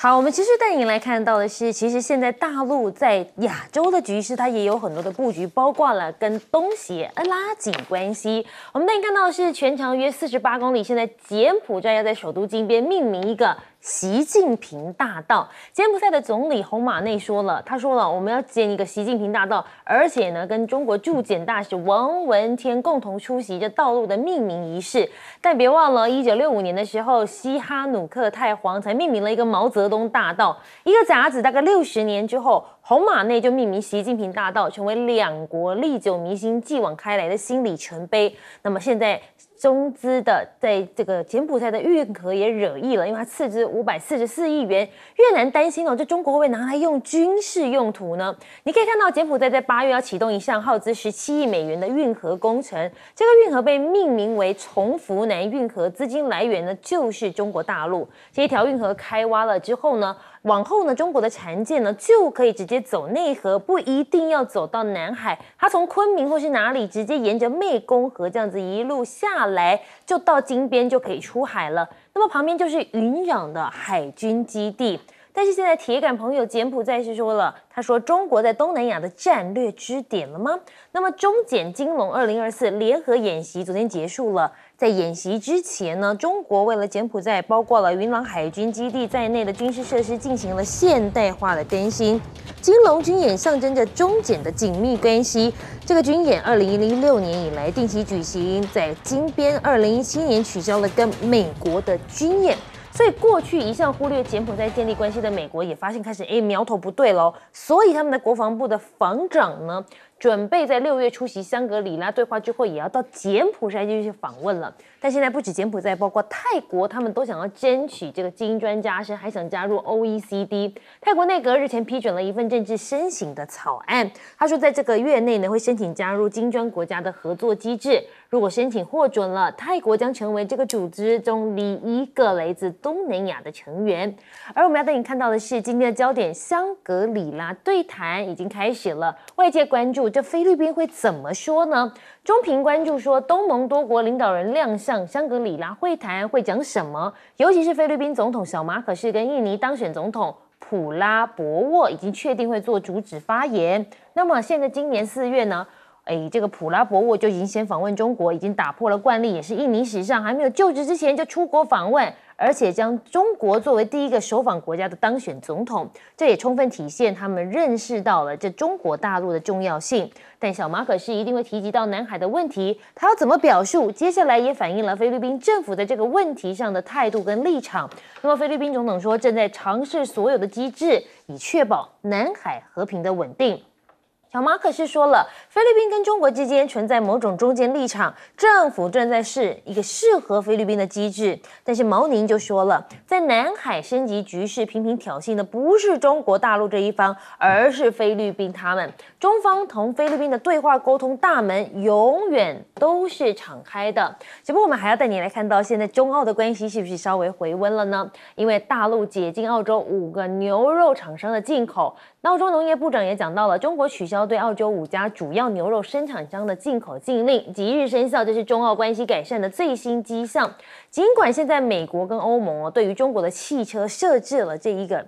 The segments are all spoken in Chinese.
好，我们其实带您来看到的是，其实现在大陆在亚洲的局势，它也有很多的布局，包括了跟东呃，拉紧关系。我们带您看到的是，全长约四十八公里，现在柬埔寨要在首都金边命名一个。习近平大道，柬埔寨的总理洪马内说了，他说了，我们要建一个习近平大道，而且呢，跟中国驻柬大使王文天共同出席这道路的命名仪式。但别忘了，一九六五年的时候，西哈努克太皇才命名了一个毛泽东大道，一个杂子，大概六十年之后，洪马内就命名习近平大道，成为两国历久弥新、继往开来的新里程碑。那么现在。中资的在这个柬埔寨的运河也惹意了，因为它斥资五百四十四亿元，越南担心哦，这中国会不会拿来用军事用途呢？你可以看到柬埔寨在八月要启动一项耗资十七亿美元的运河工程，这个运河被命名为从福南运河，资金来源呢就是中国大陆。这条运河开挖了之后呢？往后呢，中国的船舰呢就可以直接走内河，不一定要走到南海。它从昆明或是哪里直接沿着湄公河这样子一路下来，就到金边就可以出海了。那么旁边就是云壤的海军基地。但是现在，铁杆朋友柬埔寨是说了，他说中国在东南亚的战略支点了吗？那么中柬金龙二零二四联合演习昨天结束了，在演习之前呢，中国为了柬埔寨，包括了云朗海军基地在内的军事设施进行了现代化的更新。金龙军演象征着中柬的紧密关系。这个军演二零零六年以来定期举行，在金边二零一七年取消了跟美国的军演。所以过去一向忽略柬埔寨建立关系的美国也发现开始，哎，苗头不对喽。所以他们的国防部的防长呢？准备在六月出席香格里拉对话之后，也要到柬埔寨进去访问了。但现在不止柬埔寨，包括泰国，他们都想要争取这个金砖加深，还想加入 O E C D。泰国内阁日前批准了一份政治申请的草案。他说，在这个月内呢，会申请加入金砖国家的合作机制。如果申请获准了，泰国将成为这个组织中第一个来自东南亚的成员。而我们要带你看到的是今天的焦点：香格里拉对谈已经开始了，外界关注。这菲律宾会怎么说呢？中评关注说，东盟多国领导人亮相香格里拉会谈会讲什么？尤其是菲律宾总统小马可是跟印尼当选总统普拉博沃已经确定会做主旨发言。那么现在今年四月呢？哎，这个普拉博沃就已经先访问中国，已经打破了惯例，也是印尼史上还没有就职之前就出国访问，而且将中国作为第一个首访国家的当选总统，这也充分体现他们认识到了这中国大陆的重要性。但小马可是一定会提及到南海的问题，他要怎么表述？接下来也反映了菲律宾政府在这个问题上的态度跟立场。那么菲律宾总统说，正在尝试所有的机制，以确保南海和平的稳定。小马可是说了，菲律宾跟中国之间存在某种中间立场，政府正在试一个适合菲律宾的机制。但是毛宁就说了，在南海升级局势频频挑衅的不是中国大陆这一方，而是菲律宾。他们中方同菲律宾的对话沟通大门永远都是敞开的。只不过我们还要带你来看到，现在中澳的关系是不是稍微回温了呢？因为大陆解禁澳洲五个牛肉厂商的进口。澳洲农业部长也讲到了，中国取消对澳洲五家主要牛肉生产商的进口禁令，即日生效，这是中澳关系改善的最新迹象。尽管现在美国跟欧盟对于中国的汽车设置了这一个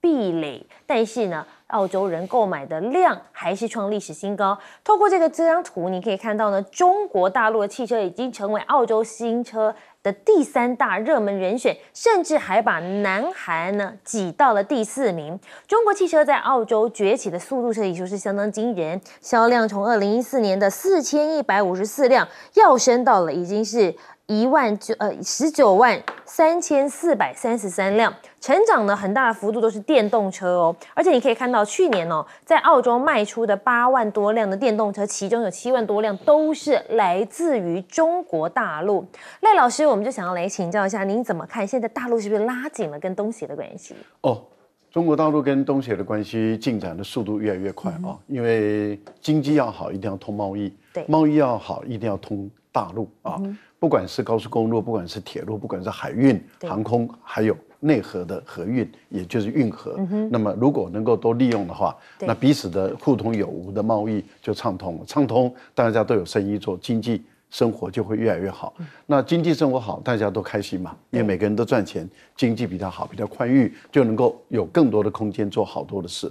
壁垒，但是呢，澳洲人购买的量还是创历史新高。透过这个这张图，你可以看到呢，中国大陆的汽车已经成为澳洲新车。的第三大热门人选，甚至还把南韩呢挤到了第四名。中国汽车在澳洲崛起的速度可以说是相当惊人，销量从二零一四年的四千一百五十四辆，跃升到了已经是一万九呃十九万三千四百三十三辆。成长呢，很大的幅度都是电动车哦，而且你可以看到，去年哦，在澳洲卖出的八万多辆的电动车，其中有七万多辆都是来自于中国大陆。赖老师，我们就想要来请教一下，您怎么看现在大陆是不是拉紧了跟东协的关系？哦，中国大陆跟东协的关系进展的速度越来越快啊，因为经济要好，一定要通贸易，对，贸易要好，一定要通大陆啊，不管是高速公路，不管是铁路，不管是海运、航空，还有。内河的河运，也就是运河。那么，如果能够多利用的话，那彼此的互通有无的贸易就畅通了。畅通，大家都有生意做，经济生活就会越来越好。那经济生活好，大家都开心嘛，因为每个人都赚钱，经济比较好，比较宽裕，就能够有更多的空间做好多的事。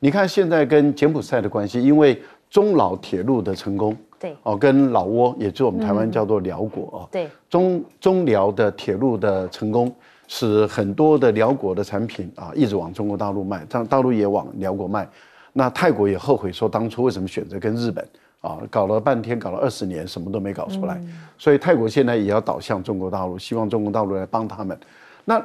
你看现在跟柬埔寨的关系，因为中老铁路的成功，对哦，跟老挝，也就是我们台湾叫做辽国啊，对，中中辽的铁路的成功。使很多的辽国的产品啊，一直往中国大陆卖，但大陆也往辽国卖。那泰国也后悔说当初为什么选择跟日本啊，搞了半天，搞了二十年，什么都没搞出来。所以泰国现在也要倒向中国大陆，希望中国大陆来帮他们。那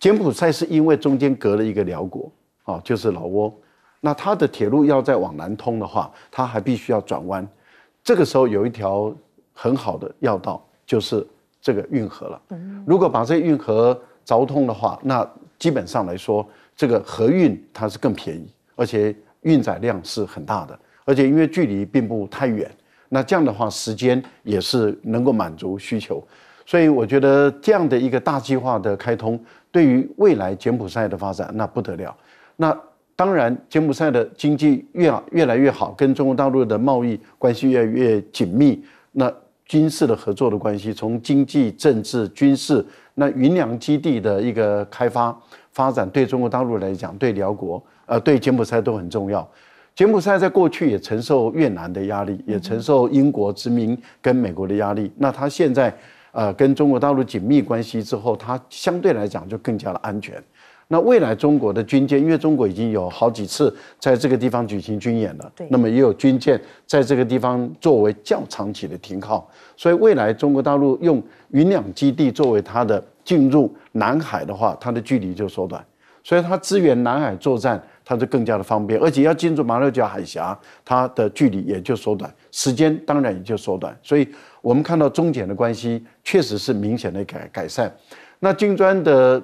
柬埔寨是因为中间隔了一个辽国啊，就是老挝。那它的铁路要再往南通的话，它还必须要转弯。这个时候有一条很好的要道，就是。这个运河了，如果把这运河凿通的话，那基本上来说，这个河运它是更便宜，而且运载量是很大的，而且因为距离并不太远，那这样的话时间也是能够满足需求，所以我觉得这样的一个大计划的开通，对于未来柬埔寨的发展那不得了。那当然，柬埔寨的经济越越来越好，跟中国大陆的贸易关系越来越紧密，那。军事的合作的关系，从经济、政治、军事，那云阳基地的一个开发发展，对中国大陆来讲，对辽国，呃，对柬埔寨都很重要。柬埔寨在过去也承受越南的压力，也承受英国殖民跟美国的压力。那它现在，呃，跟中国大陆紧密关系之后，它相对来讲就更加的安全。那未来中国的军舰，因为中国已经有好几次在这个地方举行军演了，那么也有军舰在这个地方作为较长期的停靠，所以未来中国大陆用云两基地作为它的进入南海的话，它的距离就缩短，所以它支援南海作战，它就更加的方便，而且要进入马六甲海峡，它的距离也就缩短，时间当然也就缩短，所以我们看到中柬的关系确实是明显的改改善，那金砖的。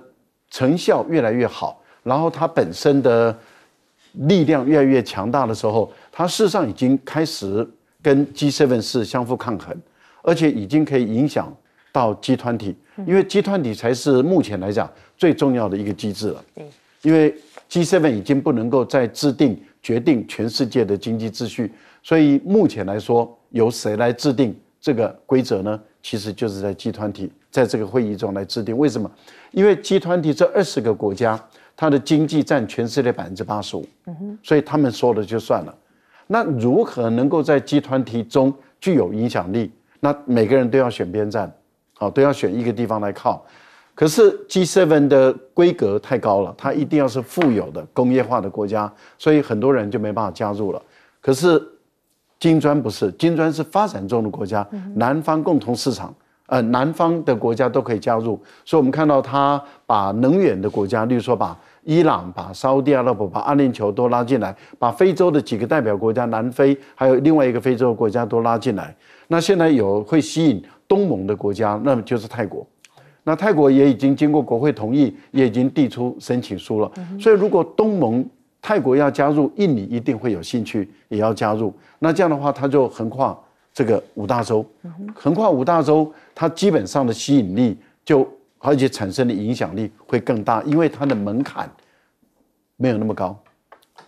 成效越来越好，然后它本身的力量越来越强大的时候，它事实上已经开始跟 G7 是相互抗衡，而且已经可以影响到集团体，因为集团体才是目前来讲最重要的一个机制了。因为 G7 已经不能够再制定决定全世界的经济秩序，所以目前来说，由谁来制定这个规则呢？其实就是在集团体在这个会议中来制定，为什么？因为集团体这二十个国家，它的经济占全世界百分之八十五，所以他们说了就算了。那如何能够在集团体中具有影响力？那每个人都要选边站，好，都要选一个地方来靠。可是 G7 的规格太高了，它一定要是富有的工业化的国家，所以很多人就没办法加入了。可是金砖不是，金砖是发展中的国家，南方共同市场，呃，南方的国家都可以加入，所以我们看到他把能源的国家，例如说把伊朗、把沙地阿拉伯、把阿联酋都拉进来，把非洲的几个代表国家，南非还有另外一个非洲国家都拉进来。那现在有会吸引东盟的国家，那么就是泰国，那泰国也已经经过国会同意，也已经递出申请书了。所以如果东盟，泰国要加入，印尼一定会有兴趣也要加入。那这样的话，它就横跨这个五大洲，横跨五大洲，它基本上的吸引力就而且产生的影响力会更大，因为它的门槛没有那么高。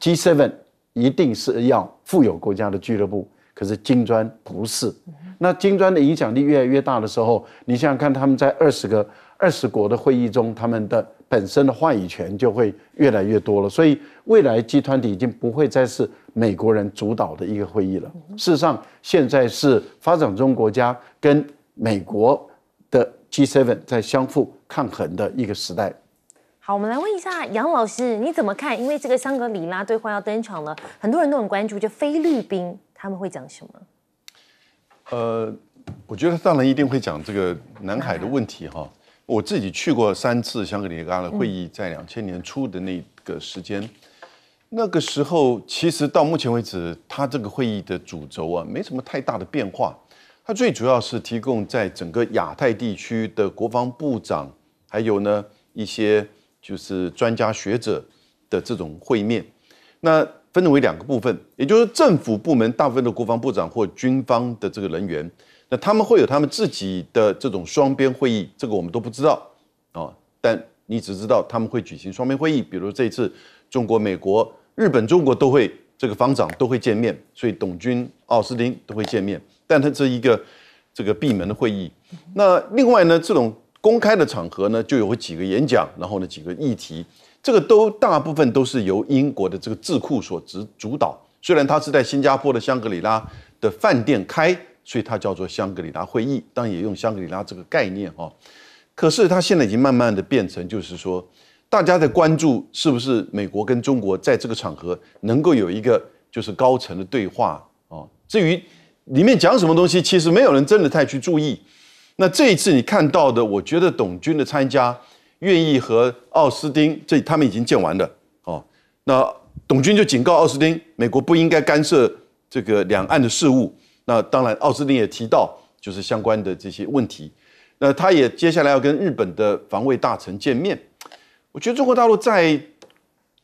G7 一定是要富有国家的俱乐部，可是金砖不是。那金砖的影响力越来越大的时候，你想想看，他们在二十个二十国的会议中，他们的。本身的话语权就会越来越多了，所以未来集团体已经不会再是美国人主导的一个会议了。事实上，现在是发展中国家跟美国的 G7 在相互抗衡的一个时代。好，我们来问一下杨老师，你怎么看？因为这个香格里拉对话要登场了，很多人都很关注，就菲律宾他们会讲什么？呃，我觉得当然一定会讲这个南海的问题哈。我自己去过三次香格里拉的会议，在两千年初的那个时间，那个时候其实到目前为止，它这个会议的主轴啊，没什么太大的变化。它最主要是提供在整个亚太地区的国防部长，还有呢一些就是专家学者的这种会面。那分为两个部分，也就是政府部门大部分的国防部长或军方的这个人员。那他们会有他们自己的这种双边会议，这个我们都不知道啊。但你只知道他们会举行双边会议，比如这次中国、美国、日本、中国都会这个防长都会见面，所以董军、奥斯汀都会见面。但他这一个这个闭门的会议，那另外呢，这种公开的场合呢，就有几个演讲，然后呢几个议题，这个都大部分都是由英国的这个智库所主主导。虽然他是在新加坡的香格里拉的饭店开。所以它叫做香格里拉会议，当然也用香格里拉这个概念哈。可是它现在已经慢慢的变成，就是说，大家在关注是不是美国跟中国在这个场合能够有一个就是高层的对话啊。至于里面讲什么东西，其实没有人真的太去注意。那这一次你看到的，我觉得董军的参加，愿意和奥斯汀这他们已经见完了哦。那董军就警告奥斯汀，美国不应该干涉这个两岸的事务。那当然，奥斯汀也提到，就是相关的这些问题。那他也接下来要跟日本的防卫大臣见面。我觉得中国大陆在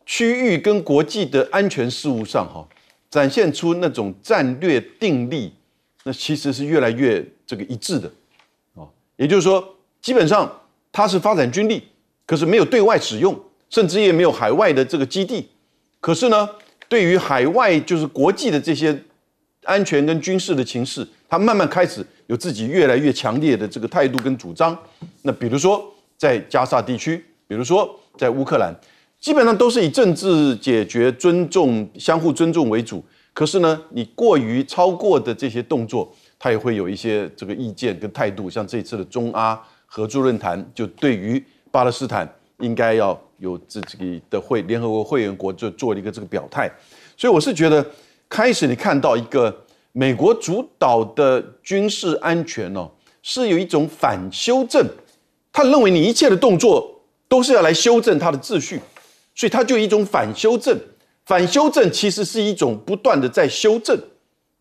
区域跟国际的安全事务上，哈，展现出那种战略定力，那其实是越来越这个一致的。哦，也就是说，基本上它是发展军力，可是没有对外使用，甚至也没有海外的这个基地。可是呢，对于海外就是国际的这些。安全跟军事的情势，他慢慢开始有自己越来越强烈的这个态度跟主张。那比如说在加沙地区，比如说在乌克兰，基本上都是以政治解决、尊重、相互尊重为主。可是呢，你过于超过的这些动作，他也会有一些这个意见跟态度。像这次的中阿合作论坛，就对于巴勒斯坦应该要有自己的会，联合国会员国就做了一个这个表态。所以我是觉得。开始你看到一个美国主导的军事安全哦，是有一种反修正，他认为你一切的动作都是要来修正他的秩序，所以他就一种反修正，反修正其实是一种不断的在修正，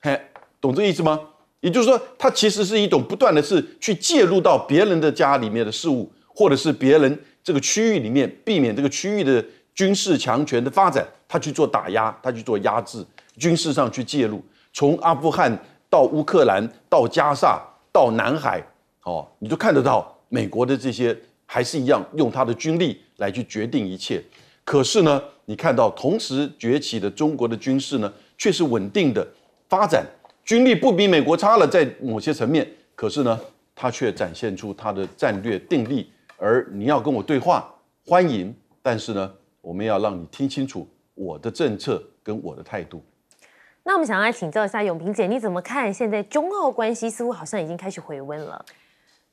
嘿，懂这意思吗？也就是说，它其实是一种不断的是去介入到别人的家里面的事物，或者是别人这个区域里面，避免这个区域的军事强权的发展，他去做打压，他去做压制。军事上去介入，从阿富汗到乌克兰到加沙到南海，哦，你都看得到美国的这些，还是一样用他的军力来去决定一切。可是呢，你看到同时崛起的中国的军事呢，却是稳定的发展，军力不比美国差了，在某些层面。可是呢，他却展现出他的战略定力。而你要跟我对话，欢迎，但是呢，我们要让你听清楚我的政策跟我的态度。那我们想要来请教一下永平姐，你怎么看现在中澳关系似乎好像已经开始回温了？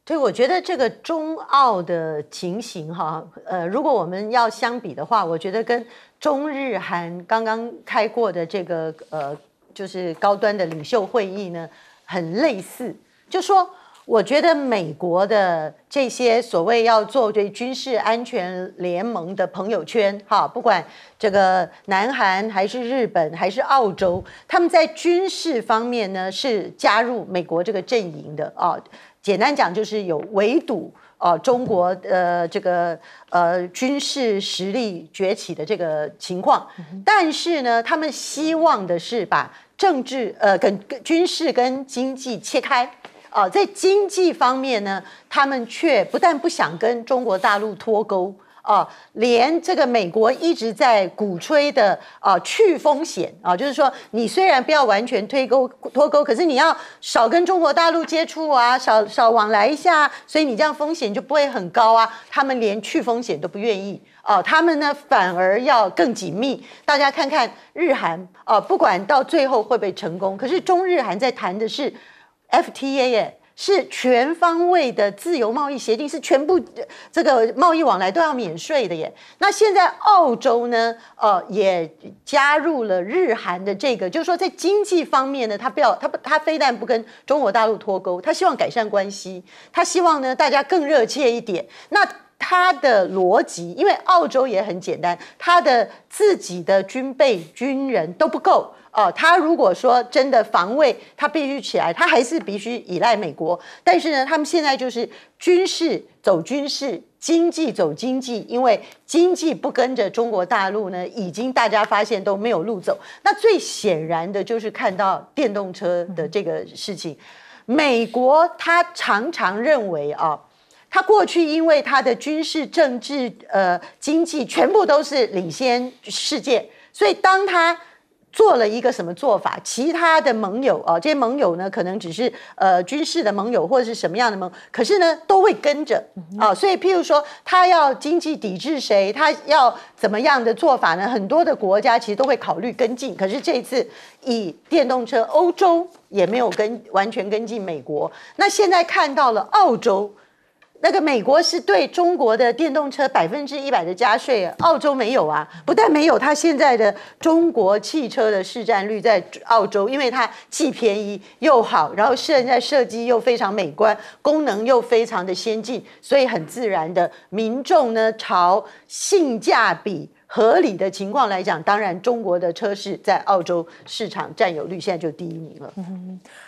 对，我觉得这个中澳的情形哈，呃，如果我们要相比的话，我觉得跟中日韩刚刚开过的这个呃，就是高端的领袖会议呢，很类似，就说。我觉得美国的这些所谓要做对军事安全联盟的朋友圈，哈，不管这个南韩还是日本还是澳洲，他们在军事方面呢是加入美国这个阵营的啊。简单讲就是有围堵啊中国呃这个呃军事实力崛起的这个情况，但是呢，他们希望的是把政治呃跟军事跟经济切开。啊，在经济方面呢，他们却不但不想跟中国大陆脱钩啊，连这个美国一直在鼓吹的啊去风险啊，就是说你虽然不要完全推钩，脱钩，可是你要少跟中国大陆接触啊，少少往来一下，所以你这样风险就不会很高啊。他们连去风险都不愿意啊，他们呢反而要更紧密。大家看看日韩啊，不管到最后会不会成功，可是中日韩在谈的是。FTA 耶，是全方位的自由贸易协定，是全部这个贸易往来都要免税的耶。那现在澳洲呢，呃，也加入了日韩的这个，就是说在经济方面呢，它不要它不它非但不跟中国大陆脱钩，它希望改善关系，它希望呢大家更热切一点。那他的逻辑，因为澳洲也很简单，他的自己的军备、军人都不够哦，他如果说真的防卫，他必须起来，他还是必须依赖美国。但是呢，他们现在就是军事走军事，经济走经济，因为经济不跟着中国大陆呢，已经大家发现都没有路走。那最显然的就是看到电动车的这个事情，美国他常常认为啊。他过去因为他的军事、政治、呃、经济全部都是领先世界，所以当他做了一个什么做法，其他的盟友啊，这些盟友呢，可能只是呃军事的盟友或者是什么样的盟，可是呢，都会跟着啊。所以，譬如说他要经济抵制谁，他要怎么样的做法呢？很多的国家其实都会考虑跟进。可是这次以电动车，欧洲也没有跟完全跟进美国。那现在看到了澳洲。那个美国是对中国的电动车百分之一百的加税，澳洲没有啊，不但没有，它现在的中国汽车的市占率在澳洲，因为它既便宜又好，然后现在设计又非常美观，功能又非常的先进，所以很自然的，民众呢朝性价比合理的情况来讲，当然中国的车市在澳洲市场占有率现在就第一名了。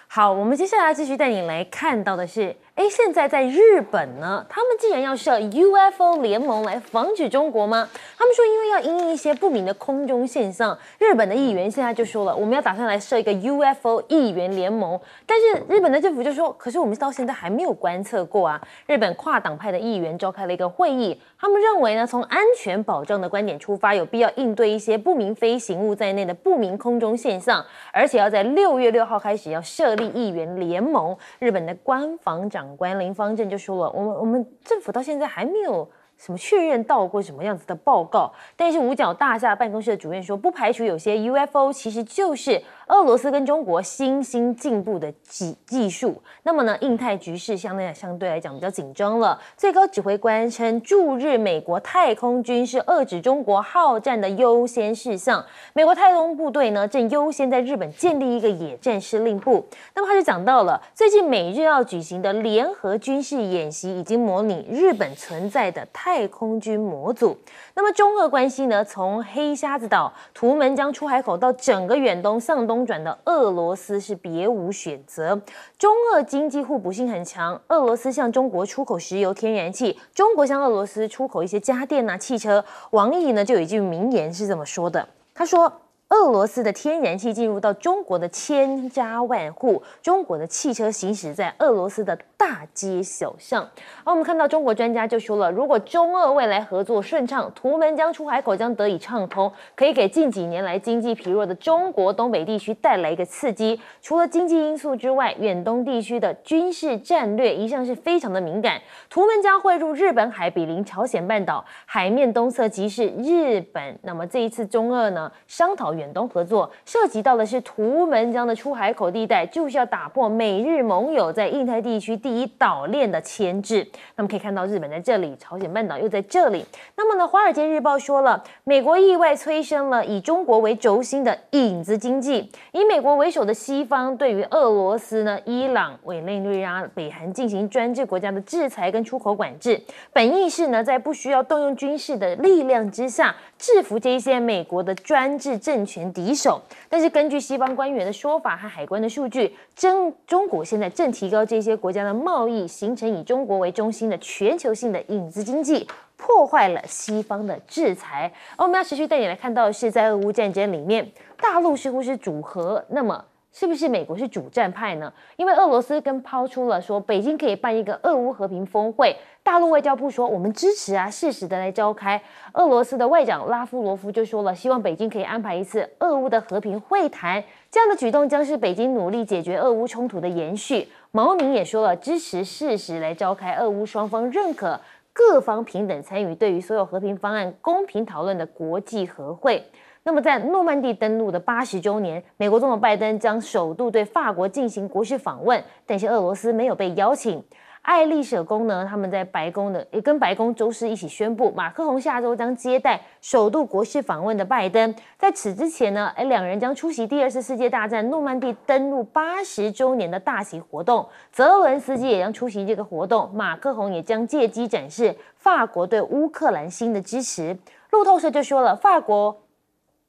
好，我们接下来继续带你来看到的是。哎，现在在日本呢，他们竟然要设 UFO 联盟来防止中国吗？他们说因为要应一些不明的空中现象，日本的议员现在就说了，我们要打算来设一个 UFO 议员联盟。但是日本的政府就说，可是我们到现在还没有观测过啊。日本跨党派的议员召开了一个会议，他们认为呢，从安全保障的观点出发，有必要应对一些不明飞行物在内的不明空中现象，而且要在六月六号开始要设立议员联盟。日本的官房长。长官林方正就说了，我们我们政府到现在还没有什么确认到过什么样子的报告，但是五角大厦办公室的主任说，不排除有些 UFO 其实就是。俄罗斯跟中国新兴进步的技技术，那么呢，印太局势相对相对来讲比较紧张了。最高指挥官称，驻日美国太空军是遏制中国好战的优先事项。美国太空部队呢，正优先在日本建立一个野战司令部。那么他就讲到了，最近美日要举行的联合军事演习，已经模拟日本存在的太空军模组。那么中俄关系呢，从黑瞎子岛、图们江出海口到整个远东向东。中转的俄罗斯是别无选择，中俄经济互补性很强，俄罗斯向中国出口石油、天然气，中国向俄罗斯出口一些家电啊、汽车。王毅呢就有一句名言是这么说的，他说。俄罗斯的天然气进入到中国的千家万户，中国的汽车行驶在俄罗斯的大街小巷。而我们看到中国专家就说了，如果中俄未来合作顺畅，图们江出海口将得以畅通，可以给近几年来经济疲弱的中国东北地区带来一个刺激。除了经济因素之外，远东地区的军事战略一向是非常的敏感。图们江汇入日本海，比邻朝鲜半岛海面东侧即是日本。那么这一次中俄呢商讨。远东合作涉及到的是图们江的出海口地带，就是要打破美日盟友在印太地区第一岛链的牵制。那么可以看到，日本在这里，朝鲜半岛又在这里。那么呢，《华尔街日报》说了，美国意外催生了以中国为轴心的影子经济。以美国为首的西方对于俄罗斯、呢伊朗、委内瑞拉、北韩进行专制国家的制裁跟出口管制，本意是呢，在不需要动用军事的力量之下，制服这些美国的专制政。全敌手，但是根据西方官员的说法和海关的数据，真中国现在正提高这些国家的贸易，形成以中国为中心的全球性的影子经济，破坏了西方的制裁。而我们要持续带你来看到的是，在俄乌战争里面，大陆似乎是主合，那么。是不是美国是主战派呢？因为俄罗斯跟抛出了说北京可以办一个俄乌和平峰会。大陆外交部说我们支持啊，适时的来召开。俄罗斯的外长拉夫罗夫就说了，希望北京可以安排一次俄乌的和平会谈。这样的举动将是北京努力解决俄乌冲突的延续。毛宁也说了，支持适时来召开俄乌双方认可、各方平等参与、对于所有和平方案公平讨论的国际和会。那么，在诺曼底登陆的八十周年，美国总统拜登将首度对法国进行国事访问，但是俄罗斯没有被邀请。爱丽舍宫呢？他们在白宫的，也跟白宫周四一起宣布，马克龙下周将接待首度国事访问的拜登。在此之前呢，哎，两人将出席第二次世界大战诺曼底登陆八十周年的大型活动。泽文斯基也将出席这个活动，马克龙也将借机展示法国对乌克兰新的支持。路透社就说了，法国。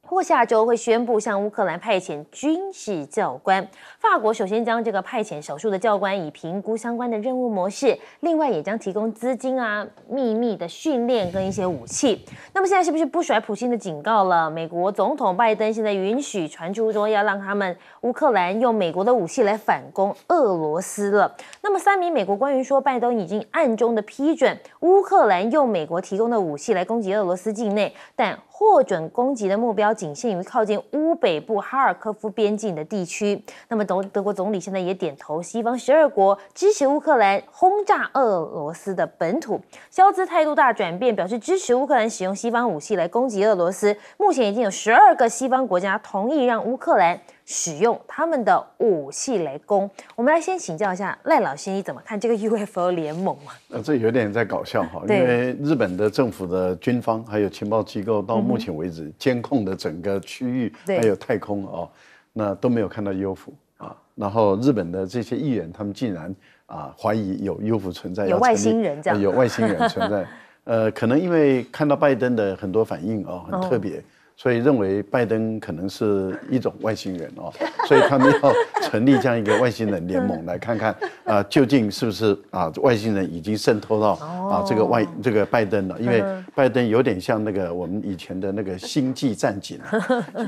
或下周会宣布向乌克兰派遣军事教官。法国首先将这个派遣少数的教官以评估相关的任务模式，另外也将提供资金啊、秘密的训练跟一些武器。那么现在是不是不甩普京的警告了？美国总统拜登现在允许传出说要让他们乌克兰用美国的武器来反攻俄罗斯了。那么三名美国官员说，拜登已经暗中的批准乌克兰用美国提供的武器来攻击俄罗斯境内，但。获准攻击的目标仅限于靠近乌北部哈尔科夫边境的地区。那么，总德国总理现在也点头。西方十二国支持乌克兰轰炸俄罗斯的本土，削资态度大转变，表示支持乌克兰使用西方武器来攻击俄罗斯。目前已经有十二个西方国家同意让乌克兰。使用他们的武器来攻。我们来先请教一下赖老师，你怎么看这个 UFO 联盟嘛？呃，这有点在搞笑哈，因为日本的政府的军方还有情报机构，到目前为止监控的整个区域还有太空哦，那都没有看到 UFO 啊。然后日本的这些议员，他们竟然啊怀疑有 UFO 存在，有外星人这样，有外星人存在。呃，可能因为看到拜登的很多反应哦，很特别。所以认为拜登可能是一种外星人哦，所以他们要成立这样一个外星人联盟，来看看啊，究竟是不是啊外星人已经渗透到啊这个外这个拜登了？因为拜登有点像那个我们以前的那个星际战警，啊，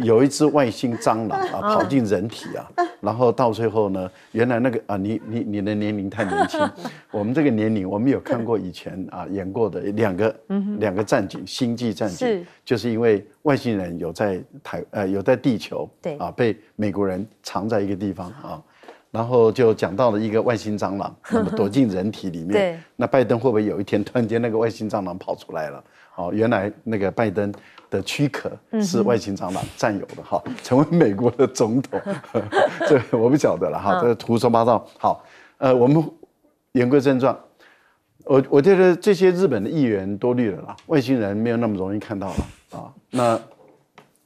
有一只外星蟑螂啊 跑进人体啊，然后到最后呢，原来那个啊你你你的年龄太年轻，我们这个年龄，我们有看过以前啊演过的两个两个战警星际战警，就是因为。外星人有在台呃有在地球，对啊被美国人藏在一个地方啊，然后就讲到了一个外星蟑螂，那么躲进人体里面。对，那拜登会不会有一天突然间那个外星蟑螂跑出来了？哦，原来那个拜登的躯壳是外星蟑螂占有的哈，成为美国的总统，这我不晓得了哈，这是胡说八道。好，呃，我们言归正传，我我觉得这些日本的议员多虑了啦，外星人没有那么容易看到了。啊，那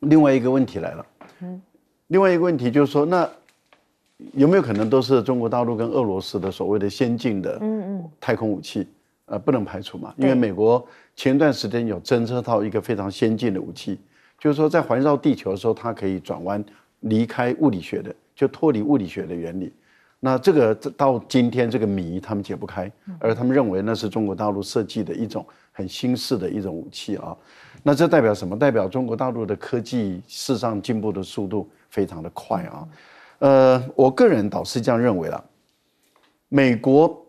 另外一个问题来了。嗯，另外一个问题就是说，那有没有可能都是中国大陆跟俄罗斯的所谓的先进的嗯嗯太空武器？呃，不能排除嘛，因为美国前段时间有侦测到一个非常先进的武器，就是说在环绕地球的时候它可以转弯，离开物理学的，就脱离物理学的原理。那这个到今天这个谜他们解不开，而他们认为那是中国大陆设计的一种很新式的一种武器啊。那这代表什么？代表中国大陆的科技事实上进步的速度非常的快啊！呃，我个人倒是这样认为了。美国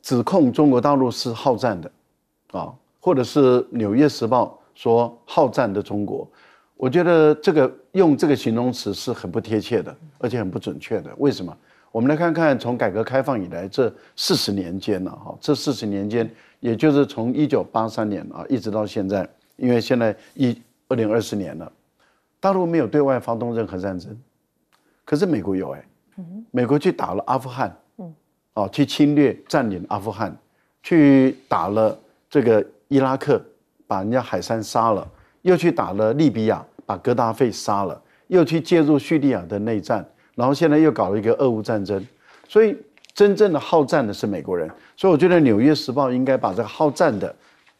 指控中国大陆是好战的，啊，或者是《纽约时报》说好战的中国，我觉得这个用这个形容词是很不贴切的，而且很不准确的。为什么？我们来看看从改革开放以来这四十年间呢？哈，这四十年间，也就是从一九八三年啊，一直到现在。因为现在一二零二四年了，大陆没有对外发动任何战争，可是美国有哎，美国去打了阿富汗，哦，去侵略占领阿富汗，去打了这个伊拉克，把人家海山杀了，又去打了利比亚，把格达费杀了，又去介入叙利亚的内战，然后现在又搞了一个俄乌战争，所以真正的好战的是美国人，所以我觉得《纽约时报》应该把这个好战的。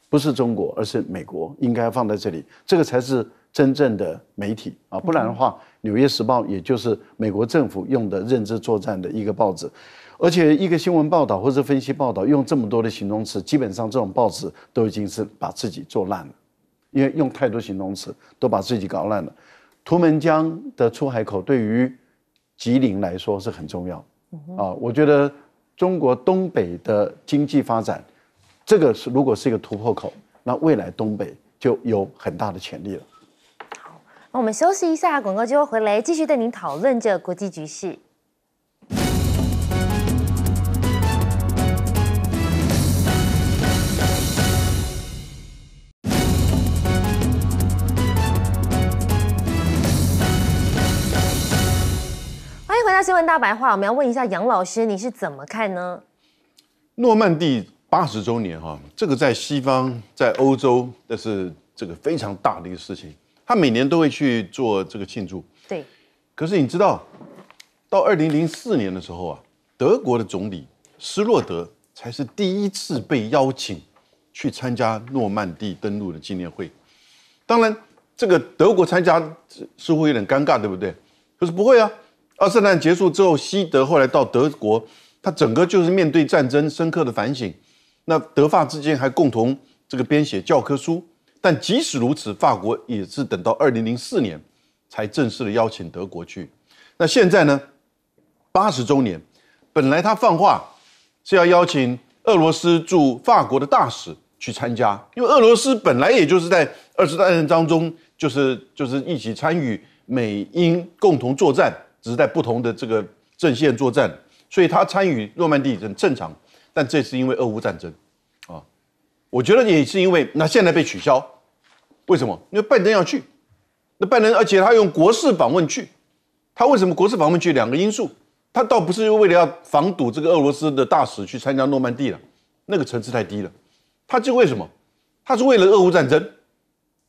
不是中国，而是美国应该放在这里，这个才是真正的媒体啊！不然的话，《纽约时报》也就是美国政府用的认知作战的一个报纸，而且一个新闻报道或者分析报道用这么多的形容词，基本上这种报纸都已经是把自己做烂了，因为用太多形容词都把自己搞烂了。图们江的出海口对于吉林来说是很重要啊！我觉得中国东北的经济发展。这个是如果是一个突破口，那未来东北就有很大的潜力了。好，那我们休息一下，广告之后回来继续带您讨论这国际局势。欢迎回到新闻大白话，我们要问一下杨老师，你是怎么看呢？诺曼底。八十周年哈，这个在西方，在欧洲，但是这个非常大的一个事情，他每年都会去做这个庆祝。对，可是你知道，到二零零四年的时候啊，德国的总理施洛德才是第一次被邀请去参加诺曼底登陆的纪念会。当然，这个德国参加似乎有点尴尬，对不对？可是不会啊，二战结束之后，西德后来到德国，他整个就是面对战争深刻的反省。那德法之间还共同这个编写教科书，但即使如此，法国也是等到二零零四年才正式的邀请德国去。那现在呢，八十周年，本来他放话是要邀请俄罗斯驻法国的大使去参加，因为俄罗斯本来也就是在二战当中就是就是一起参与美英共同作战，只是在不同的这个阵线作战，所以他参与诺曼底很正常。但这是因为俄乌战争，啊，我觉得也是因为那现在被取消，为什么？因为拜登要去，那拜登，而且他用国事访问去，他为什么国事访问去？两个因素，他倒不是为了要防堵这个俄罗斯的大使去参加诺曼底了，那个层次太低了。他就为什么？他是为了俄乌战争，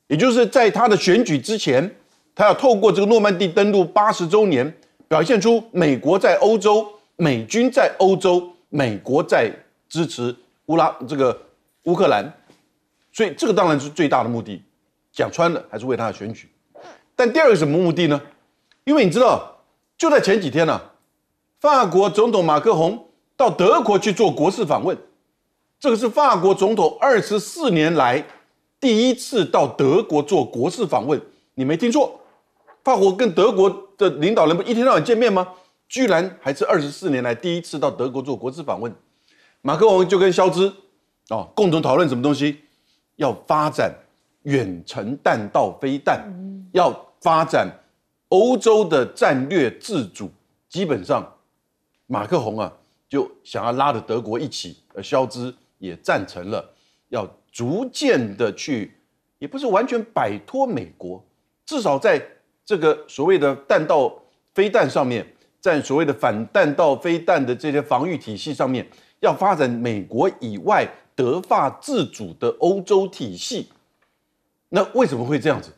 也就是在他的选举之前，他要透过这个诺曼底登陆八十周年，表现出美国在欧洲，美军在欧洲。美国在支持乌拉这个乌克兰，所以这个当然是最大的目的，讲穿了还是为他的选举。但第二个什么目的呢？因为你知道，就在前几天呢，法国总统马克龙到德国去做国事访问，这个是法国总统二十四年来第一次到德国做国事访问。你没听错，法国跟德国的领导人不一天到晚见面吗？居然还是二十四年来第一次到德国做国事访问，马克龙就跟肖兹啊共同讨论什么东西，要发展远程弹道飞弹，要发展欧洲的战略自主。基本上，马克宏啊就想要拉着德国一起，而肖兹也赞成了，要逐渐的去，也不是完全摆脱美国，至少在这个所谓的弹道飞弹上面。在所谓的反弹道飞弹的这些防御体系上面，要发展美国以外德法自主的欧洲体系，那为什么会这样子？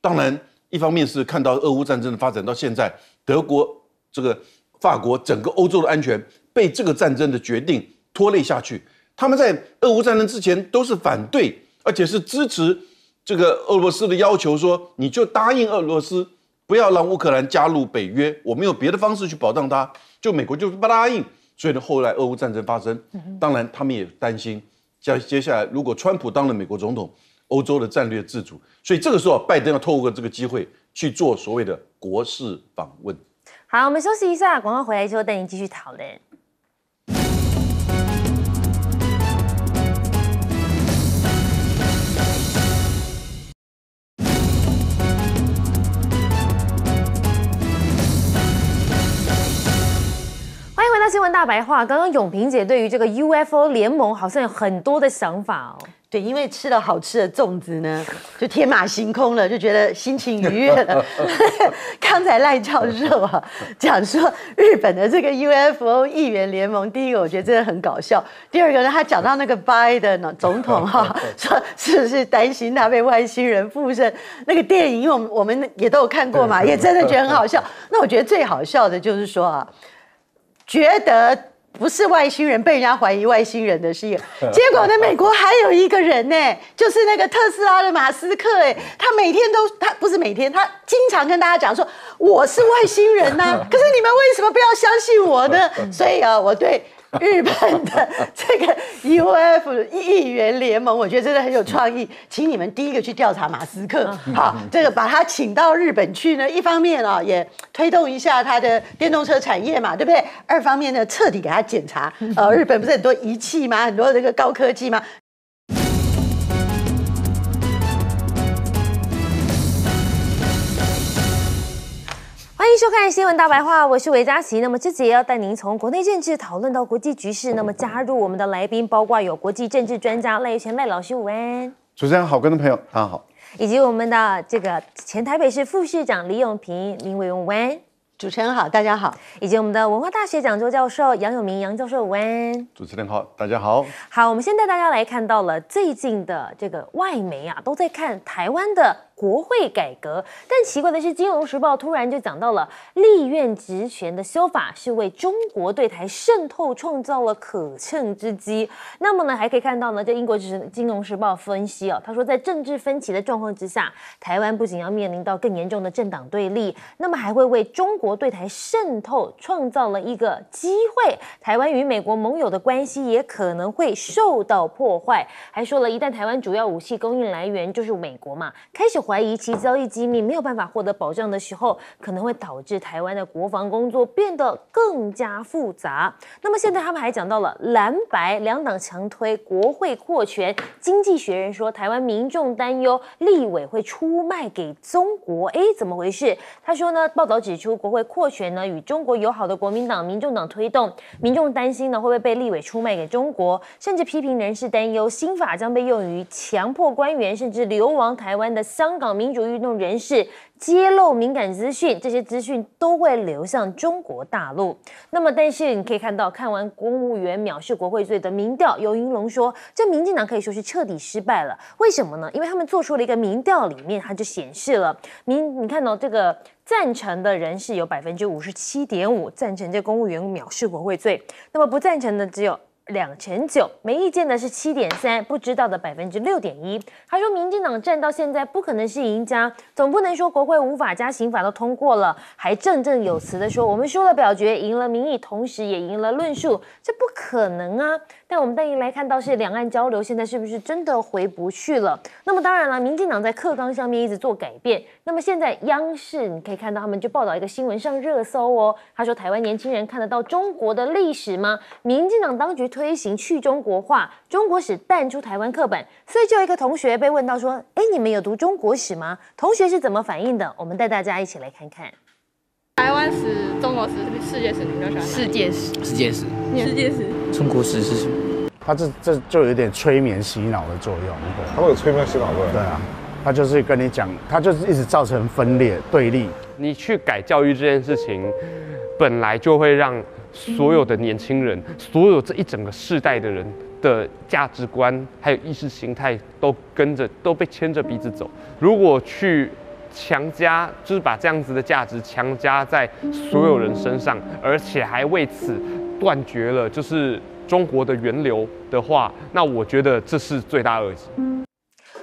当然，一方面是看到俄乌战争的发展到现在，德国这个法国整个欧洲的安全被这个战争的决定拖累下去。他们在俄乌战争之前都是反对，而且是支持这个俄罗斯的要求，说你就答应俄罗斯。不要让乌克兰加入北约，我没有别的方式去保障它，就美国就不答应。所以呢，后来俄乌战争发生，当然他们也担心，接接下来如果川普当了美国总统，欧洲的战略自主。所以这个时候，拜登要透过这个机会去做所谓的国事访问。好，我们休息一下，广告回来之后带您继续讨论。新闻大白话，刚刚永平姐对于这个 UFO 联盟好像有很多的想法哦。对，因为吃了好吃的粽子呢，就天马行空了，就觉得心情愉悦了。刚才赖教授啊讲说日本的这个 UFO 议员联盟，第一个我觉得真的很搞笑，第二个呢，他讲到那个拜登总统哈，说是不是担心他被外星人附身？那个电影，我们我们也都有看过嘛，也真的觉得很好笑。那我觉得最好笑的就是说啊。觉得不是外星人，被人家怀疑外星人的事业。结果呢？美国还有一个人呢，就是那个特斯拉的马斯克，哎，他每天都，他不是每天，他经常跟大家讲说我是外星人呐，可是你们为什么不要相信我呢？所以啊，我对。日本的这个 U.F. 议员联盟，我觉得真的很有创意，请你们第一个去调查马斯克。好，这个把他请到日本去呢，一方面啊也推动一下他的电动车产业嘛，对不对？二方面呢彻底给他检查。呃，日本不是很多仪器吗？很多这个高科技吗？收看新闻大白话，我是韦佳琪。那么这节要带您从国内政治讨论到国际局势。那么加入我们的来宾包括有国际政治专家赖玉泉赖老师 v 安。主持人好，观众朋友大家好，以及我们的这个前台北市副市长李永平林委文 v 安。主持人好，大家好，以及我们的文化大学讲座教授杨永明杨教授 v 安主持人好，大家好。好，我们先带大家来看到了最近的这个外媒啊，都在看台湾的。国会改革，但奇怪的是，《金融时报》突然就讲到了立院职权的修法是为中国对台渗透创造了可乘之机。那么呢，还可以看到呢，在英国《时金融时报》分析哦，他说，在政治分歧的状况之下，台湾不仅要面临到更严重的政党对立，那么还会为中国对台渗透创造了一个机会。台湾与美国盟友的关系也可能会受到破坏。还说了，一旦台湾主要武器供应来源就是美国嘛，开始。怀疑其交易机密没有办法获得保障的时候，可能会导致台湾的国防工作变得更加复杂。那么现在他们还讲到了蓝白两党强推国会扩权。《经济学人》说，台湾民众担忧立委会出卖给中国。哎，怎么回事？他说呢，报道指出，国会扩权呢，与中国友好的国民党、民众党推动，民众担心呢，会不会被立委出卖给中国？甚至批评人士担忧新法将被用于强迫官员甚至流亡台湾的商。港民主运动人士揭露敏感资讯，这些资讯都会流向中国大陆。那么，但是你可以看到，看完公务员藐视国会罪的民调，尤云龙说，这民进党可以说是彻底失败了。为什么呢？因为他们做出了一个民调，里面它就显示了民，你看到这个赞成的人士有百分之五十七点五赞成这公务员藐视国会罪，那么不赞成的只有。两成九没意见的是七点三，不知道的百分之六点一。他说，民进党站到现在不可能是赢家，总不能说国会无法加刑法都通过了，还振振有词的说我们输了表决，赢了民意，同时也赢了论述，这不可能啊！但我们带您来看到是两岸交流现在是不是真的回不去了？那么当然了，民进党在课纲上面一直做改变。那么现在央视你可以看到他们就报道一个新闻上热搜哦，他说台湾年轻人看得到中国的历史吗？民进党当局推行去中国化，中国史淡出台湾课本，所以就有一个同学被问到说，哎，你们有读中国史吗？同学是怎么反应的？我们带大家一起来看看。台湾史、中国史、世界史，你比较喜欢？世界史。世界史。世界史。中国史是什么？他这这就有点催眠洗脑的作用。他有催眠洗脑作用。对啊，他就是跟你讲，他就是一直造成分裂对立。你去改教育这件事情，本来就会让所有的年轻人，所有这一整个世代的人的价值观还有意识形态都跟着都被牵着鼻子走。如果去。强加就是把这样子的价值强加在所有人身上，而且还为此断绝了就是中国的源流的话，那我觉得这是罪大恶极。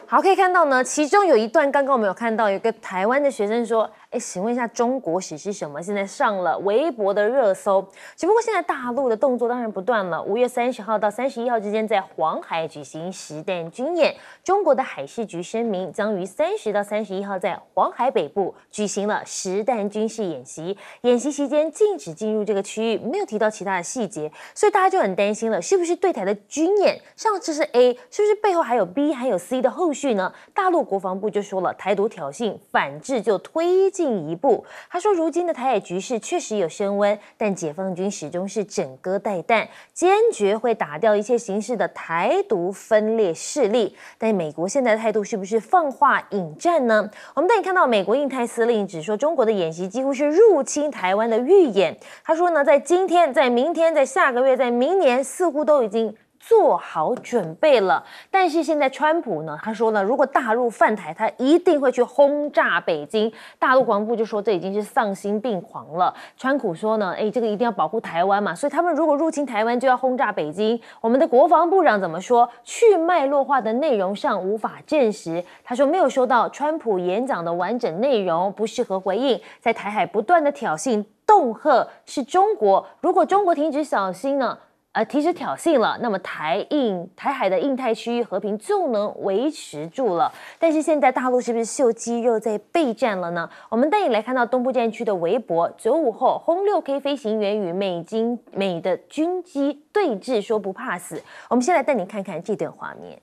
好，可以看到呢，其中有一段，刚刚我们有看到有个台湾的学生说。请问一下，中国史是什么？现在上了微博的热搜。只不过现在大陆的动作当然不断了。五月三十号到三十一号之间，在黄海举行实弹军演。中国的海事局声明，将于三十到三十一号在黄海北部举行了实弹军事演习。演习期间禁止进入这个区域，没有提到其他的细节，所以大家就很担心了，是不是对台的军演？上次是 A，是不是背后还有 B 还有 C 的后续呢？大陆国防部就说了，台独挑衅，反制就推进。进一步，他说，如今的台海局势确实有升温，但解放军始终是枕戈待旦，坚决会打掉一切形式的台独分裂势力。但美国现在的态度是不是放话引战呢？我们带你看到，美国印太司令只说中国的演习几乎是入侵台湾的预演。他说呢，在今天，在明天，在下个月，在明年，似乎都已经。做好准备了，但是现在川普呢？他说呢，如果大陆犯台，他一定会去轰炸北京。大陆国防部就说这已经是丧心病狂了。川普说呢，哎，这个一定要保护台湾嘛，所以他们如果入侵台湾，就要轰炸北京。我们的国防部长怎么说？去脉络化的内容上无法证实，他说没有收到川普演讲的完整内容，不适合回应。在台海不断的挑衅恫吓是中国，如果中国停止小心呢？呃，提出挑衅了，那么台印台海的印太区域和平就能维持住了。但是现在大陆是不是秀肌肉在备战了呢？我们带你来看到东部战区的微博，九五后轰六 K 飞行员与美军美的军机对峙，说不怕死。我们先来带你看看这段画面。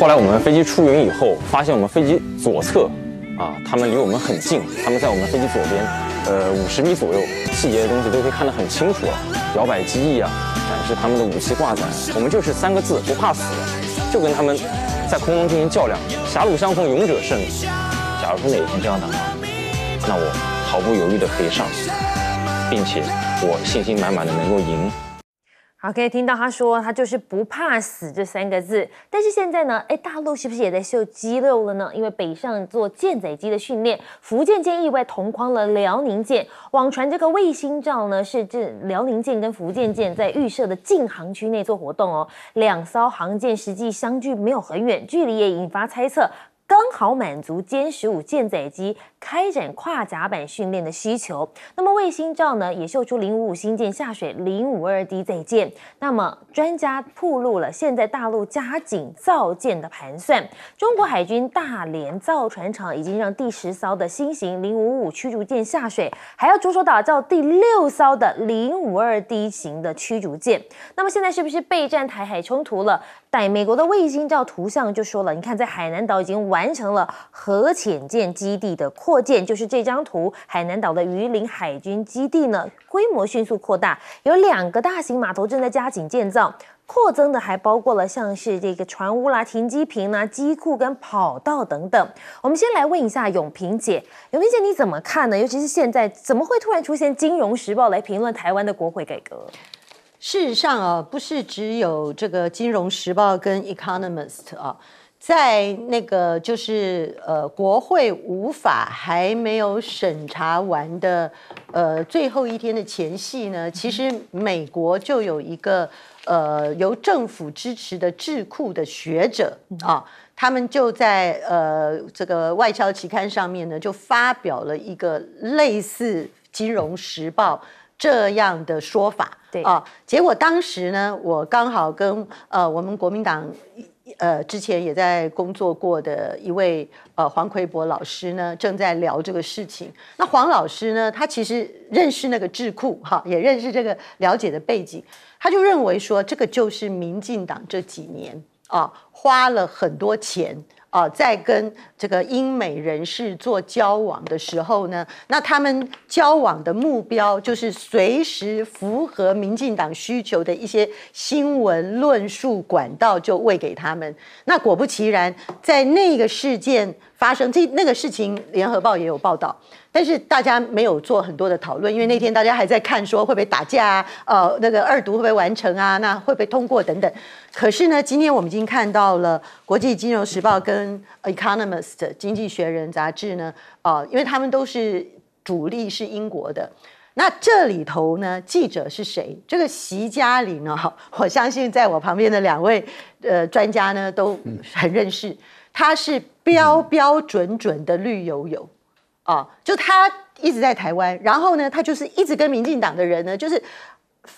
后来我们飞机出云以后，发现我们飞机左侧。啊，他们离我们很近，他们在我们飞机左边，呃，五十米左右，细节的东西都可以看得很清楚了。摇摆机翼啊，展示他们的武器挂载。我们就是三个字，不怕死，就跟他们在空中进行较量，狭路相逢勇者胜。假如说哪一天这样打，那我毫不犹豫的可以上，并且我信心满满的能够赢。好，可以听到他说他就是不怕死这三个字，但是现在呢，哎，大陆是不是也在秀肌肉了呢？因为北上做舰载机的训练，福建舰意外同框了辽宁舰。网传这个卫星照呢，是这辽宁舰跟福建舰在预设的近航区内做活动哦，两艘航舰实际相距没有很远，距离也引发猜测，刚好满足歼十五舰载机。开展跨甲板训练的需求。那么卫星照呢也秀出零五五星舰下水，零五二 D 在建。那么专家透露了，现在大陆加紧造舰的盘算。中国海军大连造船厂已经让第十艘的新型零五五驱逐舰下水，还要着手打造第六艘的零五二 D 型的驱逐舰。那么现在是不是备战台海冲突了？但美国的卫星照图像就说了，你看在海南岛已经完成了核潜舰基地的扩。扩建就是这张图，海南岛的榆林海军基地呢，规模迅速扩大，有两个大型码头正在加紧建造，扩增的还包括了像是这个船坞啦、停机坪啦、机库跟跑道等等。我们先来问一下永平姐，永平姐你怎么看呢？尤其是现在，怎么会突然出现《金融时报》来评论台湾的国会改革？事实上啊，不是只有这个《金融时报》跟《Economist》啊。在那个就是呃，国会无法还没有审查完的呃最后一天的前夕呢，其实美国就有一个呃由政府支持的智库的学者啊，他们就在呃这个外交期刊上面呢，就发表了一个类似《金融时报》这样的说法，对啊，结果当时呢，我刚好跟呃我们国民党。呃，之前也在工作过的一位呃黄奎博老师呢，正在聊这个事情。那黄老师呢，他其实认识那个智库哈，也认识这个了解的背景，他就认为说，这个就是民进党这几年啊花了很多钱。啊，在跟这个英美人士做交往的时候呢，那他们交往的目标就是随时符合民进党需求的一些新闻论述管道，就喂给他们。那果不其然，在那个事件。发生这那个事情，《联合报》也有报道，但是大家没有做很多的讨论，因为那天大家还在看说会不会打架啊，呃，那个二读会不会完成啊，那会不会通过等等。可是呢，今天我们已经看到了《国际金融时报》跟《economist》《经济学人》杂志呢，呃，因为他们都是主力是英国的。那这里头呢，记者是谁？这个席嘉玲呢，我相信在我旁边的两位呃专家呢都很认识。他是标标准准的绿油油，啊，就他一直在台湾，然后呢，他就是一直跟民进党的人呢，就是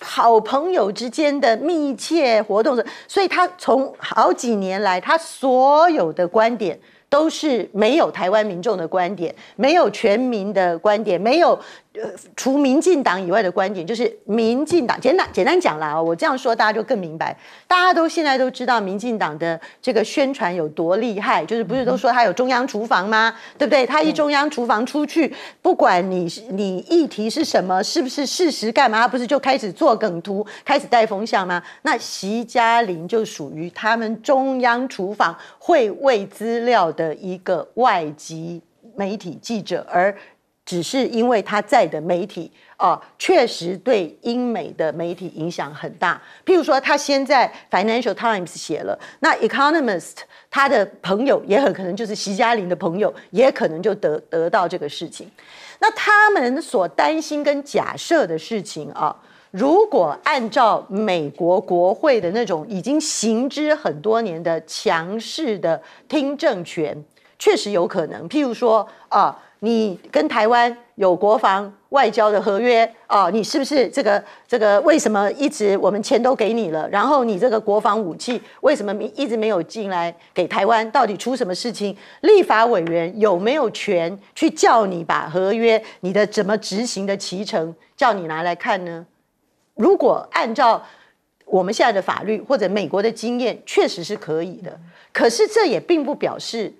好朋友之间的密切活动，所以他从好几年来，他所有的观点都是没有台湾民众的观点，没有全民的观点，没有。呃，除民进党以外的观点，就是民进党简单简单讲啦我这样说大家就更明白。大家都现在都知道民进党的这个宣传有多厉害，就是不是都说他有中央厨房吗？对不对？他一中央厨房出去，不管你你议题是什么，是不是事实干嘛，不是就开始做梗图，开始带风向吗？那席嘉玲就属于他们中央厨房会喂资料的一个外籍媒体记者，而。只是因为他在的媒体哦，确实对英美的媒体影响很大。譬如说，他先在 Financial Times 写了，那 Economist 他的朋友也很可能就是习嘉玲的朋友，也可能就得得到这个事情。那他们所担心跟假设的事情啊，如果按照美国国会的那种已经行之很多年的强势的听证权，确实有可能。譬如说啊。你跟台湾有国防外交的合约啊？你是不是这个这个？为什么一直我们钱都给你了，然后你这个国防武器为什么一直没有进来给台湾？到底出什么事情？立法委员有没有权去叫你把合约你的怎么执行的骑成，叫你拿来看呢？如果按照我们现在的法律或者美国的经验，确实是可以的。可是这也并不表示。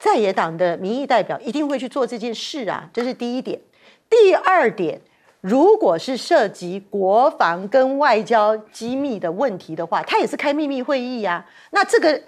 在野党的民意代表一定会去做这件事啊，这是第一点。第二点，如果是涉及国防跟外交机密的问题的话，他也是开秘密会议呀。那这个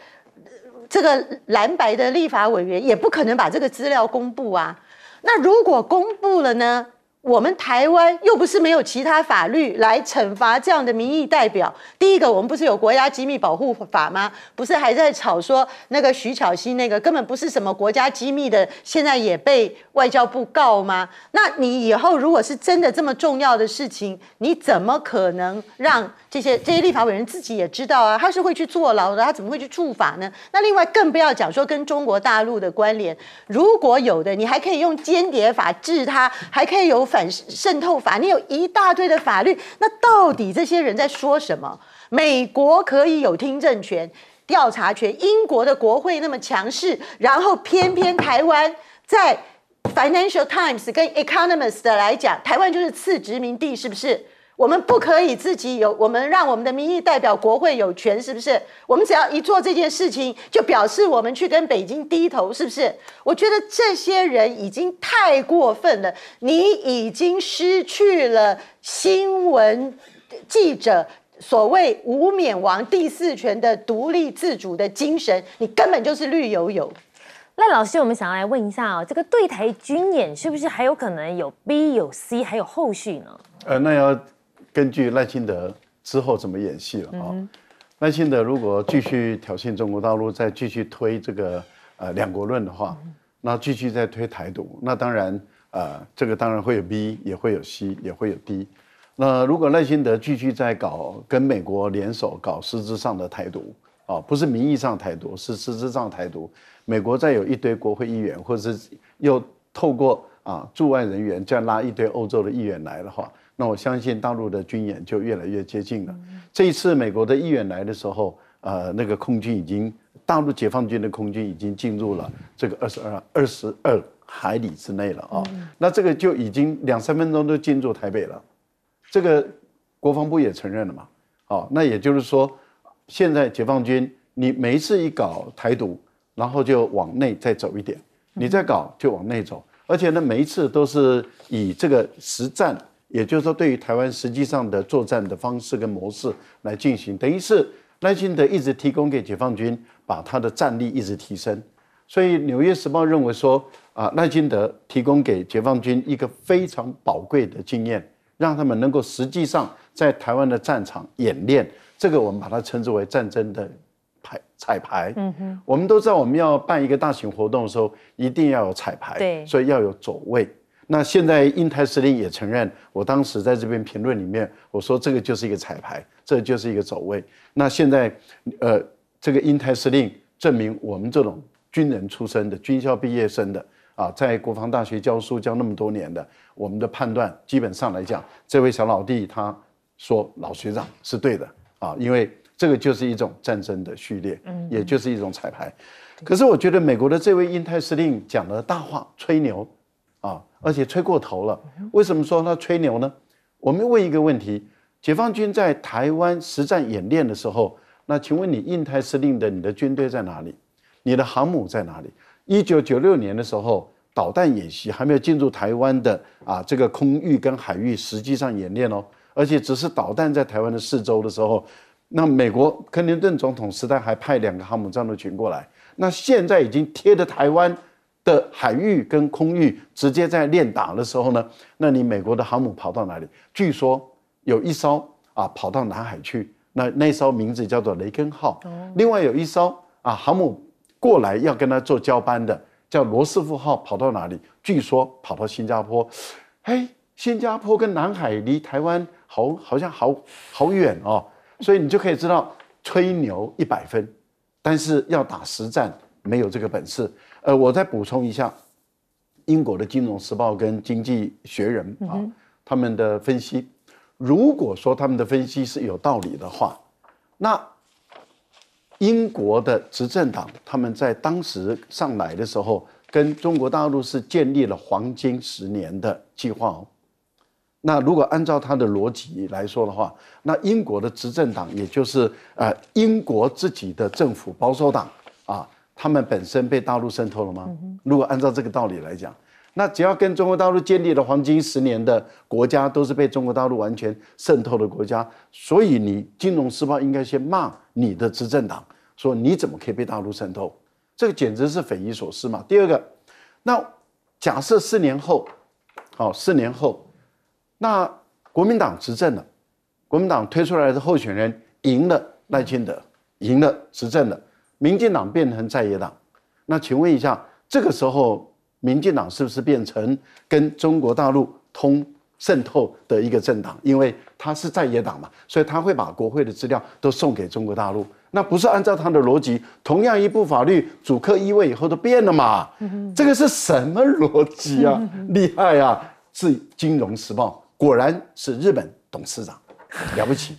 这个蓝白的立法委员也不可能把这个资料公布啊。那如果公布了呢？我们台湾又不是没有其他法律来惩罚这样的民意代表。第一个，我们不是有国家机密保护法吗？不是还在吵说那个徐巧芯那个根本不是什么国家机密的，现在也被外交部告吗？那你以后如果是真的这么重要的事情，你怎么可能让这些这些立法委员自己也知道啊？他是会去坐牢的，他怎么会去触法呢？那另外更不要讲说跟中国大陆的关联，如果有的，你还可以用间谍法治他，还可以有。反渗透法，你有一大堆的法律，那到底这些人在说什么？美国可以有听证权、调查权，英国的国会那么强势，然后偏偏台湾在 Financial Times 跟 Economist 的来讲，台湾就是次殖民地，是不是？我们不可以自己有，我们让我们的民意代表国会有权，是不是？我们只要一做这件事情，就表示我们去跟北京低头，是不是？我觉得这些人已经太过分了，你已经失去了新闻记者所谓无冕王第四权的独立自主的精神，你根本就是绿油油。那老师，我们想要来问一下啊，这个对台军演是不是还有可能有 B 有 C，还有后续呢？呃，那要。根据赖清德之后怎么演戏了啊？赖清德如果继续挑衅中国大陆，再继续推这个呃两国论的话，那继续在推台独，那当然呃这个当然会有 B，也会有 C，也会有 D。那如果赖清德继续在搞跟美国联手搞实质上的台独啊，不是名义上台独，是实质上台独，美国再有一堆国会议员，或者是又透过。啊，驻外人员再拉一堆欧洲的议员来的话，那我相信大陆的军演就越来越接近了。这一次美国的议员来的时候，呃，那个空军已经大陆解放军的空军已经进入了这个二十二二十二海里之内了啊。那这个就已经两三分钟都进入台北了，这个国防部也承认了嘛？哦，那也就是说，现在解放军你每一次一搞台独，然后就往内再走一点，你再搞就往内走。而且呢，每一次都是以这个实战，也就是说，对于台湾实际上的作战的方式跟模式来进行，等于是赖清德一直提供给解放军，把他的战力一直提升。所以《纽约时报》认为说，啊，赖清德提供给解放军一个非常宝贵的经验，让他们能够实际上在台湾的战场演练。这个我们把它称之为战争的。牌彩排，嗯哼，我们都知道，我们要办一个大型活动的时候，一定要有彩排，对，所以要有走位。那现在英台司令也承认，我当时在这边评论里面，我说这个就是一个彩排，这就是一个走位。那现在，呃，这个英台司令证明，我们这种军人出身的军校毕业生的啊，在国防大学教书教那么多年的，我们的判断基本上来讲，这位小老弟他说老学长是对的啊，因为。这个就是一种战争的序列，嗯，也就是一种彩排。可是我觉得美国的这位印太司令讲了大话，吹牛，啊，而且吹过头了。为什么说他吹牛呢？我们问一个问题：解放军在台湾实战演练的时候，那请问你印太司令的你的军队在哪里？你的航母在哪里？一九九六年的时候，导弹演习还没有进入台湾的啊这个空域跟海域，实际上演练哦，而且只是导弹在台湾的四周的时候。那美国克林顿总统时代还派两个航母战斗群过来，那现在已经贴着台湾的海域跟空域，直接在练打的时候呢？那你美国的航母跑到哪里？据说有一艘啊跑到南海去，那那艘名字叫做“雷根号”。另外有一艘啊航母过来要跟他做交班的，叫“罗斯福号”，跑到哪里？据说跑到新加坡。嘿，新加坡跟南海离台湾好好像好好远哦。所以你就可以知道，吹牛一百分，但是要打实战没有这个本事。呃，我再补充一下，英国的《金融时报》跟《经济学人》啊，他们的分析，如果说他们的分析是有道理的话，那英国的执政党他们在当时上来的时候，跟中国大陆是建立了黄金十年的计划哦。那如果按照他的逻辑来说的话，那英国的执政党，也就是呃英国自己的政府保守党啊，他们本身被大陆渗透了吗？如果按照这个道理来讲，那只要跟中国大陆建立了黄金十年的国家，都是被中国大陆完全渗透的国家。所以你《金融时报》应该先骂你的执政党，说你怎么可以被大陆渗透？这个简直是匪夷所思嘛。第二个，那假设四年后，好，四年后。那国民党执政了，国民党推出来的候选人赢了赖清德，赢了执政了，民进党变成在野党。那请问一下，这个时候民进党是不是变成跟中国大陆通渗透的一个政党？因为他是在野党嘛，所以他会把国会的资料都送给中国大陆。那不是按照他的逻辑，同样一部法律主客一位以后都变了嘛？这个是什么逻辑啊？厉害啊！是《金融时报》。果然是日本董事长，了不起。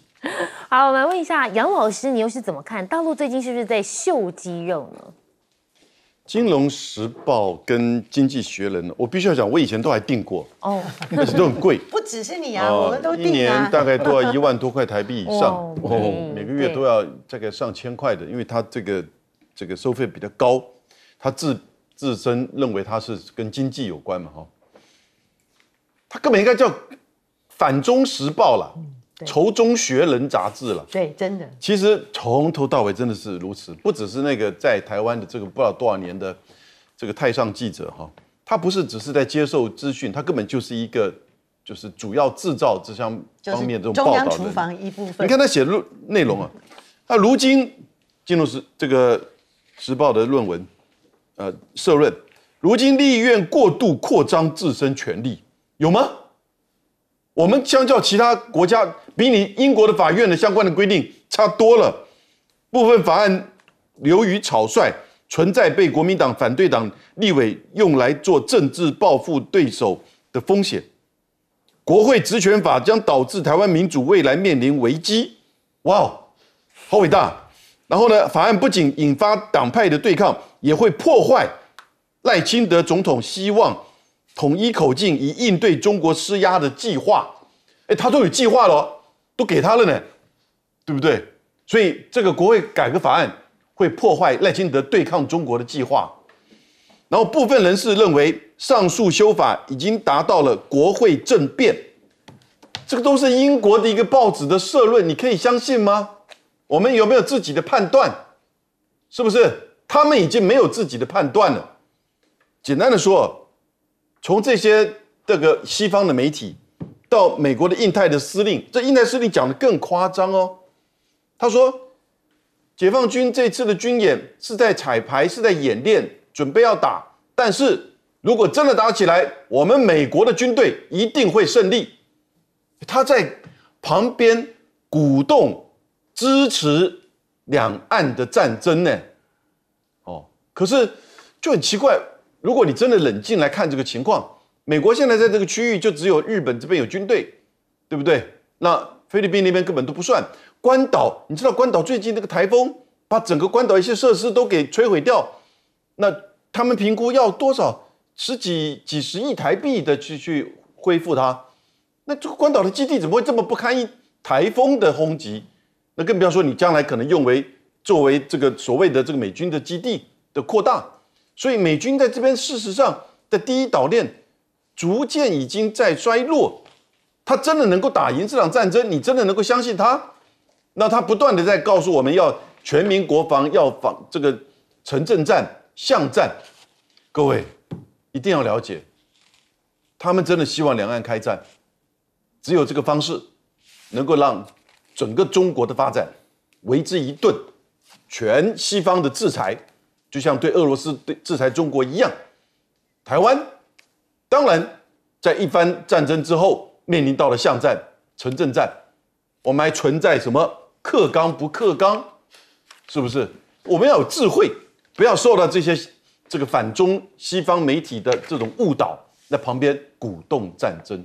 好，我们问一下杨老师，你又是怎么看大陆最近是不是在秀肌肉呢？金融时报跟经济学人，我必须要讲，我以前都还订过哦，但是都很贵。不只是你啊，我们都订。一年大概都要一万多块台币以上哦，每个月都要大概上千块的，因为它这个这个收费比较高，它自自身认为它是跟经济有关嘛哈，它根本应该叫。《反中时报》了，《仇中学人杂志》了，对，真的。其实从头到尾真的是如此，不只是那个在台湾的这个不知道多少年的这个太上记者哈，他不是只是在接受资讯，他根本就是一个就是主要制造这项方面这种报道的。中央厨房一部分。你看他写论内容啊，他如今进入是这个《时报》的论文，呃，社论，如今立院过度扩张自身权利，有吗？我们相较其他国家，比你英国的法院的相关的规定差多了。部分法案流于草率，存在被国民党反对党立委用来做政治报复对手的风险。国会职权法将导致台湾民主未来面临危机。哇，好伟大！然后呢？法案不仅引发党派的对抗，也会破坏赖清德总统希望。统一口径以应对中国施压的计划，哎，他都有计划了，都给他了呢，对不对？所以这个国会改革法案会破坏赖清德对抗中国的计划。然后部分人士认为上述修法已经达到了国会政变，这个都是英国的一个报纸的社论，你可以相信吗？我们有没有自己的判断？是不是他们已经没有自己的判断了？简单的说。从这些这个西方的媒体，到美国的印太的司令，这印太司令讲的更夸张哦。他说，解放军这次的军演是在彩排，是在演练，准备要打。但是如果真的打起来，我们美国的军队一定会胜利。他在旁边鼓动支持两岸的战争呢。哦，可是就很奇怪。如果你真的冷静来看这个情况，美国现在在这个区域就只有日本这边有军队，对不对？那菲律宾那边根本都不算。关岛，你知道关岛最近那个台风把整个关岛一些设施都给摧毁掉，那他们评估要多少十几几十亿台币的去去恢复它？那这个关岛的基地怎么会这么不堪一台风的轰击？那更不要说你将来可能用为作为这个所谓的这个美军的基地的扩大。所以美军在这边，事实上的第一岛链逐渐已经在衰落。他真的能够打赢这场战争？你真的能够相信他？那他不断的在告诉我们要全民国防，要防这个城镇战、巷战。各位一定要了解，他们真的希望两岸开战，只有这个方式能够让整个中国的发展为之一顿，全西方的制裁。就像对俄罗斯对制裁中国一样，台湾当然在一番战争之后，面临到了巷战、城镇战，我们还存在什么克刚不克刚？是不是？我们要有智慧，不要受到这些这个反中西方媒体的这种误导，在旁边鼓动战争。